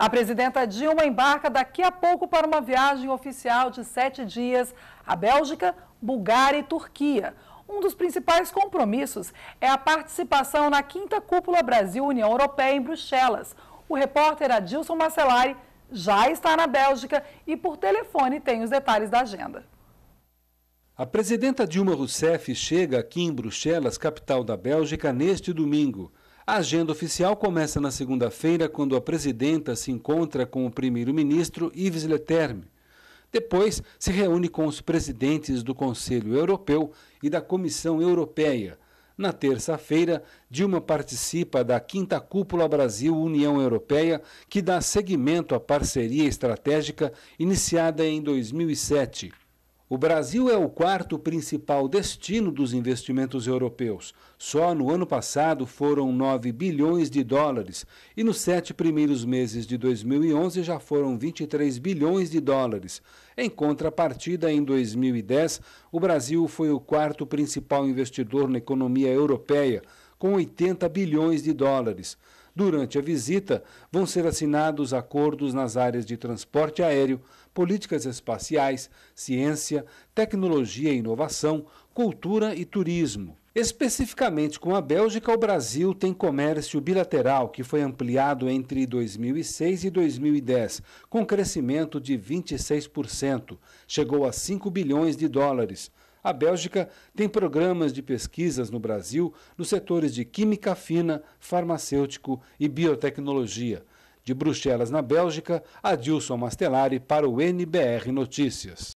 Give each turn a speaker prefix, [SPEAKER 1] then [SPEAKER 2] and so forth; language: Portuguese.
[SPEAKER 1] A presidenta Dilma embarca daqui a pouco para uma viagem oficial de sete dias à Bélgica, Bulgária e Turquia. Um dos principais compromissos é a participação na quinta cúpula Brasil-União Europeia em Bruxelas. O repórter Adilson Macelari já está na Bélgica e por telefone tem os detalhes da agenda.
[SPEAKER 2] A presidenta Dilma Rousseff chega aqui em Bruxelas, capital da Bélgica, neste domingo. A agenda oficial começa na segunda-feira, quando a presidenta se encontra com o primeiro-ministro Yves Leterme. Depois, se reúne com os presidentes do Conselho Europeu e da Comissão Europeia. Na terça-feira, Dilma participa da quinta cúpula Brasil-União Europeia, que dá seguimento à parceria estratégica iniciada em 2007. O Brasil é o quarto principal destino dos investimentos europeus. Só no ano passado foram 9 bilhões de dólares e nos sete primeiros meses de 2011 já foram 23 bilhões de dólares. Em contrapartida, em 2010, o Brasil foi o quarto principal investidor na economia europeia com 80 bilhões de dólares. Durante a visita, vão ser assinados acordos nas áreas de transporte aéreo, políticas espaciais, ciência, tecnologia e inovação, cultura e turismo. Especificamente com a Bélgica, o Brasil tem comércio bilateral que foi ampliado entre 2006 e 2010, com crescimento de 26%, chegou a 5 bilhões de dólares. A Bélgica tem programas de pesquisas no Brasil nos setores de química fina, farmacêutico e biotecnologia. De Bruxelas, na Bélgica, Adilson Mastelari para o NBR Notícias.